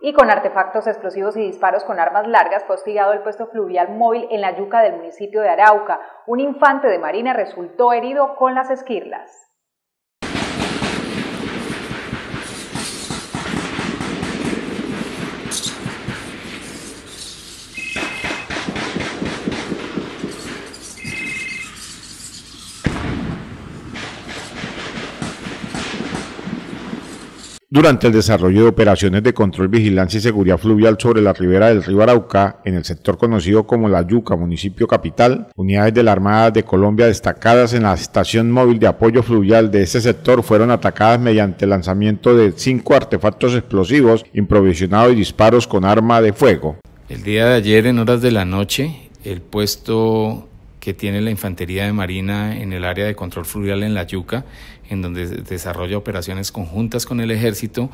y con artefactos explosivos y disparos con armas largas fue hostigado el puesto fluvial móvil en la yuca del municipio de Arauca. Un infante de marina resultó herido con las esquirlas. durante el desarrollo de operaciones de control, vigilancia y seguridad fluvial sobre la ribera del río Arauca, en el sector conocido como La Yuca, municipio capital, unidades de la Armada de Colombia destacadas en la estación móvil de apoyo fluvial de ese sector fueron atacadas mediante el lanzamiento de cinco artefactos explosivos improvisados y disparos con arma de fuego. El día de ayer, en horas de la noche, el puesto que tiene la Infantería de Marina en el área de control fluvial en La Yuca, en donde desarrolla operaciones conjuntas con el Ejército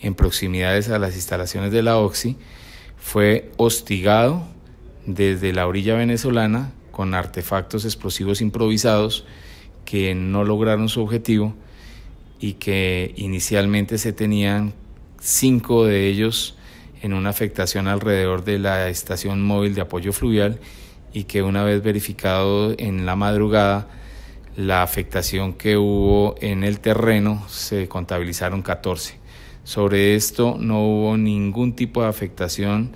en proximidades a las instalaciones de la OXI, fue hostigado desde la orilla venezolana con artefactos explosivos improvisados que no lograron su objetivo y que inicialmente se tenían cinco de ellos en una afectación alrededor de la estación móvil de apoyo fluvial y que una vez verificado en la madrugada la afectación que hubo en el terreno, se contabilizaron 14. Sobre esto no hubo ningún tipo de afectación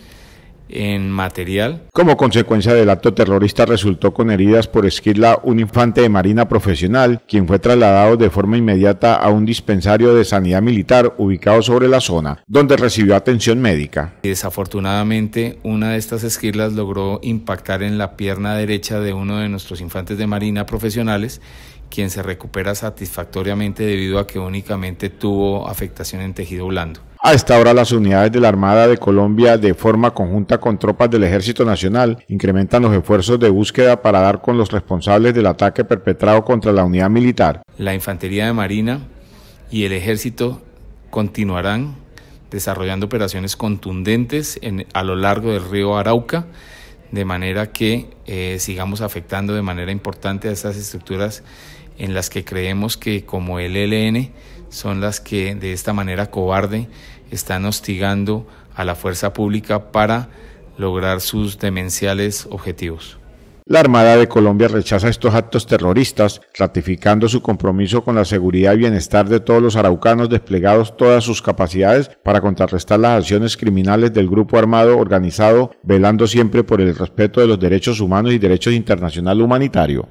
en material. Como consecuencia del acto terrorista resultó con heridas por esquirla un infante de marina profesional, quien fue trasladado de forma inmediata a un dispensario de sanidad militar ubicado sobre la zona, donde recibió atención médica. Desafortunadamente, una de estas esquirlas logró impactar en la pierna derecha de uno de nuestros infantes de marina profesionales, quien se recupera satisfactoriamente debido a que únicamente tuvo afectación en tejido blando. A esta hora las unidades de la Armada de Colombia de forma conjunta con tropas del Ejército Nacional incrementan los esfuerzos de búsqueda para dar con los responsables del ataque perpetrado contra la unidad militar. La Infantería de Marina y el Ejército continuarán desarrollando operaciones contundentes a lo largo del río Arauca de manera que eh, sigamos afectando de manera importante a estas estructuras en las que creemos que como el e LN son las que de esta manera cobarde están hostigando a la fuerza pública para lograr sus demenciales objetivos. La Armada de Colombia rechaza estos actos terroristas, ratificando su compromiso con la seguridad y bienestar de todos los araucanos desplegados todas sus capacidades para contrarrestar las acciones criminales del grupo armado organizado, velando siempre por el respeto de los derechos humanos y derechos internacional humanitario.